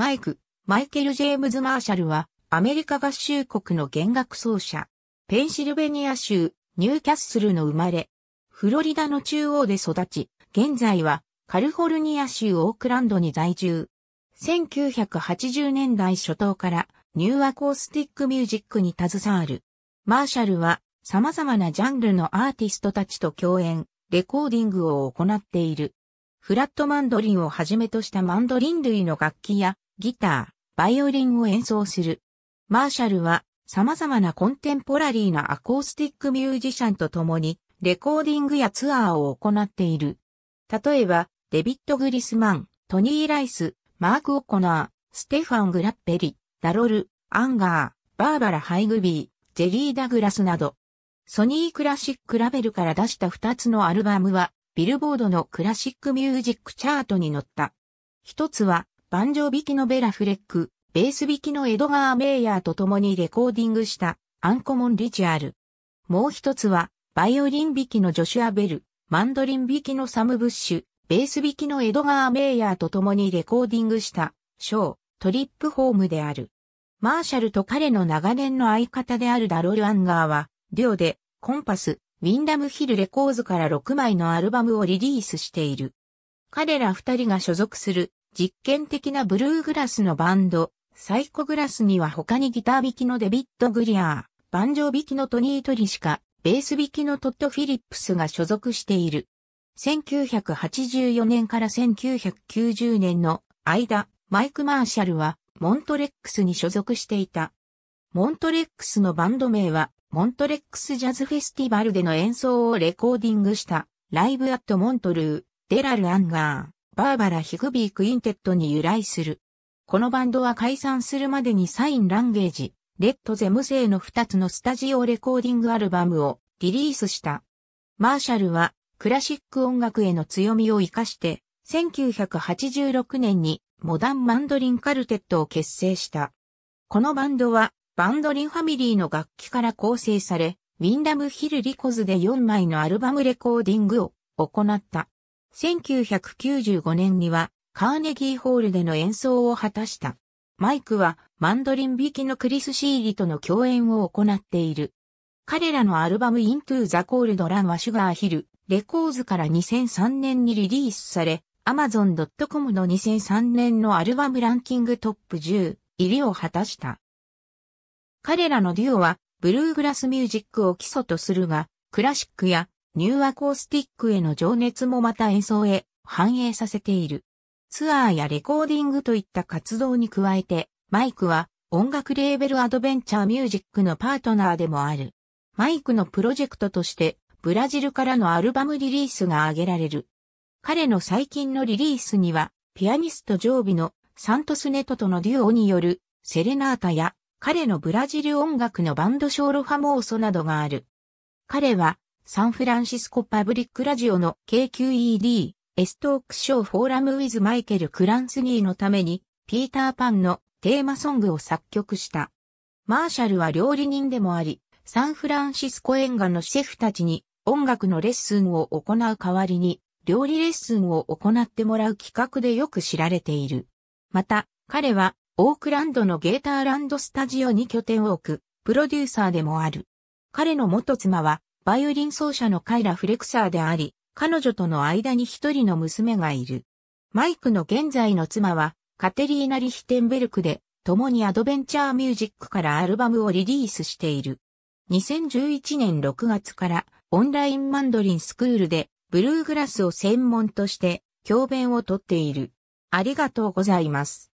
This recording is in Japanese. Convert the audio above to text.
マイク、マイケル・ジェームズ・マーシャルは、アメリカ合衆国の弦楽奏者。ペンシルベニア州、ニューキャッスルの生まれ。フロリダの中央で育ち、現在は、カルフォルニア州オークランドに在住。1980年代初頭から、ニューアコースティックミュージックに携わる。マーシャルは、様々なジャンルのアーティストたちと共演、レコーディングを行っている。フラットマンドリンをはじめとしたマンドリン類の楽器やギター、バイオリンを演奏する。マーシャルは様々なコンテンポラリーなアコースティックミュージシャンと共にレコーディングやツアーを行っている。例えば、デビッド・グリスマン、トニー・ライス、マーク・オコナー、ステファン・グラッペリ、ダロル、アンガー、バーバラ・ハイグビー、ジェリー・ダグラスなど、ソニークラシックラベルから出した2つのアルバムは、ビルボードのクラシックミュージックチャートに載った。1つは、バンジョ弾きのベラ・フレック、ベース弾きのエドガー・メイヤーと共にレコーディングしたアンコモン・リチュアル。もう一つは、バイオリン弾きのジョシュア・ベル、マンドリン弾きのサム・ブッシュ、ベース弾きのエドガー・メイヤーと共にレコーディングした、ショー、トリップホームである。マーシャルと彼の長年の相方であるダロル・アンガーは、デュオで、コンパス、ウィンダム・ヒル・レコーズから6枚のアルバムをリリースしている。彼ら二人が所属する実験的なブルーグラスのバンド、サイコグラスには他にギター弾きのデビッド・グリアー、バンジョー弾きのトニー・トリシカ、ベース弾きのトッド・フィリップスが所属している。1984年から1990年の間、マイク・マーシャルはモントレックスに所属していた。モントレックスのバンド名は、モントレックスジャズフェスティバルでの演奏をレコーディングした、ライブ・アット・モントルー、デラル・アンガー。バーバラ・ヒグビー・クインテットに由来する。このバンドは解散するまでにサイン・ランゲージ、レッド・ゼム製の2つのスタジオレコーディングアルバムをリリースした。マーシャルはクラシック音楽への強みを活かして、1986年にモダンマンドリンカルテットを結成した。このバンドはバンドリンファミリーの楽器から構成され、ウィンダムヒルリコズで4枚のアルバムレコーディングを行った。1995年にはカーネギーホールでの演奏を果たした。マイクはマンドリン弾きのクリス・シーリとの共演を行っている。彼らのアルバム Into the ー o l d ン n はシュガーヒル、レコーズから2003年にリリースされ、Amazon.com の2003年のアルバムランキングトップ10入りを果たした。彼らのデュオはブルーグラスミュージックを基礎とするが、クラシックやニューアコースティックへの情熱もまた演奏へ反映させている。ツアーやレコーディングといった活動に加えて、マイクは音楽レーベルアドベンチャーミュージックのパートナーでもある。マイクのプロジェクトとしてブラジルからのアルバムリリースが挙げられる。彼の最近のリリースには、ピアニスト常備のサントスネトとのデュオによるセレナータや彼のブラジル音楽のバンドショーロファモーソなどがある。彼はサンフランシスコパブリックラジオの KQED、エストークショーフォーラムウィズマイケル・クランスニーのために、ピーターパンのテーマソングを作曲した。マーシャルは料理人でもあり、サンフランシスコ沿岸のシェフたちに音楽のレッスンを行う代わりに、料理レッスンを行ってもらう企画でよく知られている。また、彼は、オークランドのゲーターランドスタジオに拠点を置く、プロデューサーでもある。彼の元妻は、バイオリン奏者のカイラ・フレクサーであり、彼女との間に一人の娘がいる。マイクの現在の妻は、カテリーナ・リヒテンベルクで、共にアドベンチャーミュージックからアルバムをリリースしている。2011年6月からオンラインマンドリンスクールでブルーグラスを専門として教鞭をとっている。ありがとうございます。